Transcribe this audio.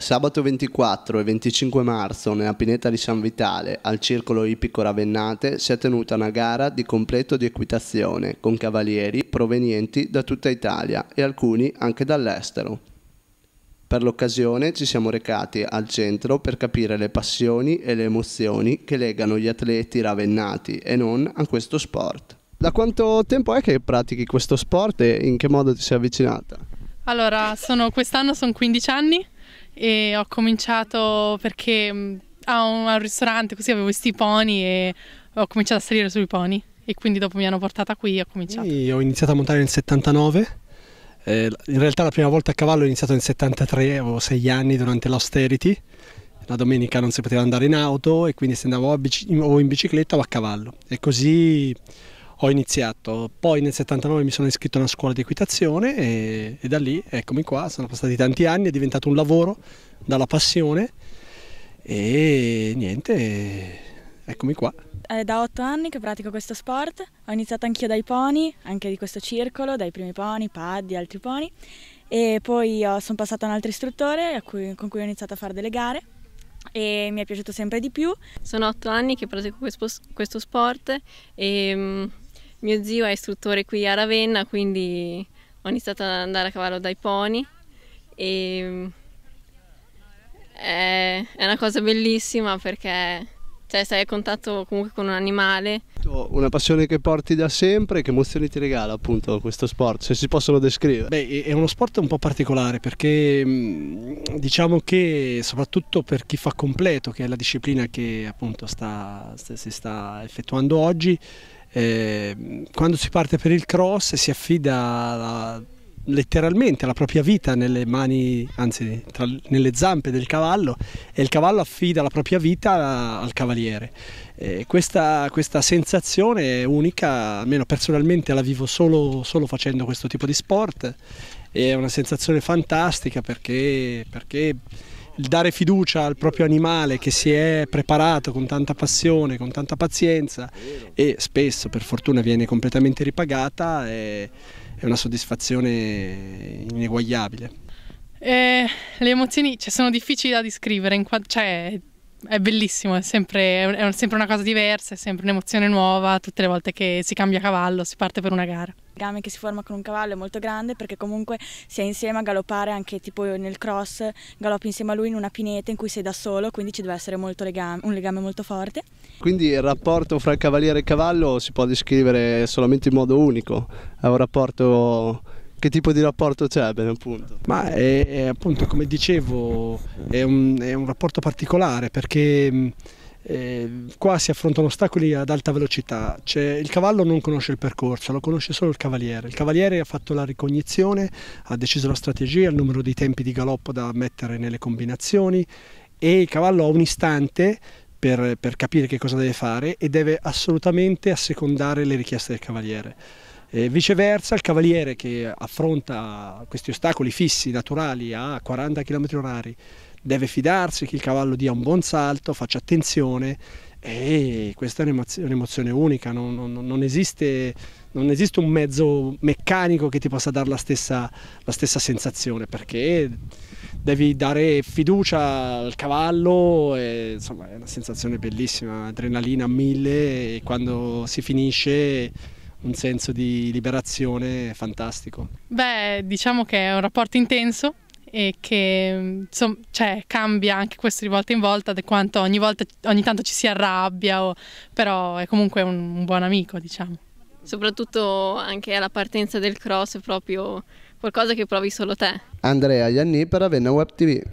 Sabato 24 e 25 marzo nella pineta di San Vitale, al circolo ipico Ravennate, si è tenuta una gara di completo di equitazione con cavalieri provenienti da tutta Italia e alcuni anche dall'estero. Per l'occasione ci siamo recati al centro per capire le passioni e le emozioni che legano gli atleti ravennati e non a questo sport. Da quanto tempo è che pratichi questo sport e in che modo ti sei avvicinata? Allora, sono, quest'anno sono 15 anni e ho cominciato perché mm, a un, a un ristorante così avevo questi pony e ho cominciato a salire sui pony e quindi dopo mi hanno portata qui e ho cominciato. Io ho iniziato a montare nel 79 eh, in realtà la prima volta a cavallo ho iniziato nel 73, avevo sei anni durante l'austerity, la domenica non si poteva andare in auto e quindi se andavo in, o in bicicletta o a cavallo e così ho iniziato. Poi nel 79 mi sono iscritto a una scuola di equitazione e, e da lì, eccomi qua, sono passati tanti anni, è diventato un lavoro dalla passione e niente, eccomi qua. È da otto anni che pratico questo sport, ho iniziato anch'io dai pony, anche di questo circolo, dai primi pony, paddi, altri pony e poi sono passata a un altro istruttore cui, con cui ho iniziato a fare delle gare e mi è piaciuto sempre di più. Sono otto anni che pratico questo sport e ehm, mio zio è istruttore qui a Ravenna, quindi ho iniziato ad andare a cavallo dai pony e è, eh, è una cosa bellissima perché cioè, sei a contatto comunque con un animale. Una passione che porti da sempre, che emozioni ti regala appunto questo sport, se si possono descrivere? Beh, è uno sport un po' particolare perché mm, diciamo che soprattutto per chi fa completo, che è la disciplina che appunto sta, si sta effettuando oggi, eh, quando si parte per il cross si affida la, letteralmente la propria vita nelle mani, anzi tra, nelle zampe del cavallo e il cavallo affida la propria vita al cavaliere. Eh, questa, questa, sensazione è unica, almeno personalmente la vivo solo, solo facendo questo tipo di sport, è una sensazione fantastica perché, perché il dare fiducia al proprio animale che si è preparato con tanta passione, con tanta pazienza e spesso per fortuna viene completamente ripagata è, è una soddisfazione ineguagliabile. Eh, le emozioni cioè, sono difficili da descrivere, cioè, è bellissimo, è sempre, è sempre una cosa diversa, è sempre un'emozione nuova tutte le volte che si cambia cavallo, si parte per una gara. Il legame che si forma con un cavallo è molto grande perché comunque si è insieme a galoppare anche tipo nel cross, galoppi insieme a lui in una pineta in cui sei da solo, quindi ci deve essere legame, un legame molto forte. Quindi il rapporto fra cavaliere e cavallo si può descrivere solamente in modo unico, è un rapporto che tipo di rapporto c'è bene appunto? Ma è, è, appunto come dicevo è un, è un rapporto particolare perché eh, qua si affrontano ostacoli ad alta velocità, cioè, il cavallo non conosce il percorso, lo conosce solo il cavaliere. Il cavaliere ha fatto la ricognizione, ha deciso la strategia, il numero di tempi di galoppo da mettere nelle combinazioni e il cavallo ha un istante per, per capire che cosa deve fare e deve assolutamente assecondare le richieste del cavaliere. E viceversa, il cavaliere che affronta questi ostacoli fissi, naturali, a 40 km orari, deve fidarsi che il cavallo dia un buon salto, faccia attenzione e questa è un'emozione unica, non, non, non, esiste, non, esiste, un mezzo meccanico che ti possa dare la stessa, la stessa sensazione perché devi dare fiducia al cavallo, e, insomma è una sensazione bellissima, adrenalina a mille e quando si finisce un senso di liberazione fantastico. Beh, diciamo che è un rapporto intenso e che insomma, cioè, cambia anche questo di volta in volta, di quanto ogni volta ogni tanto ci si arrabbia, o, però è comunque un, un buon amico, diciamo. Soprattutto anche alla partenza del cross è proprio qualcosa che provi solo te. Andrea Iannipera venne a Web TV.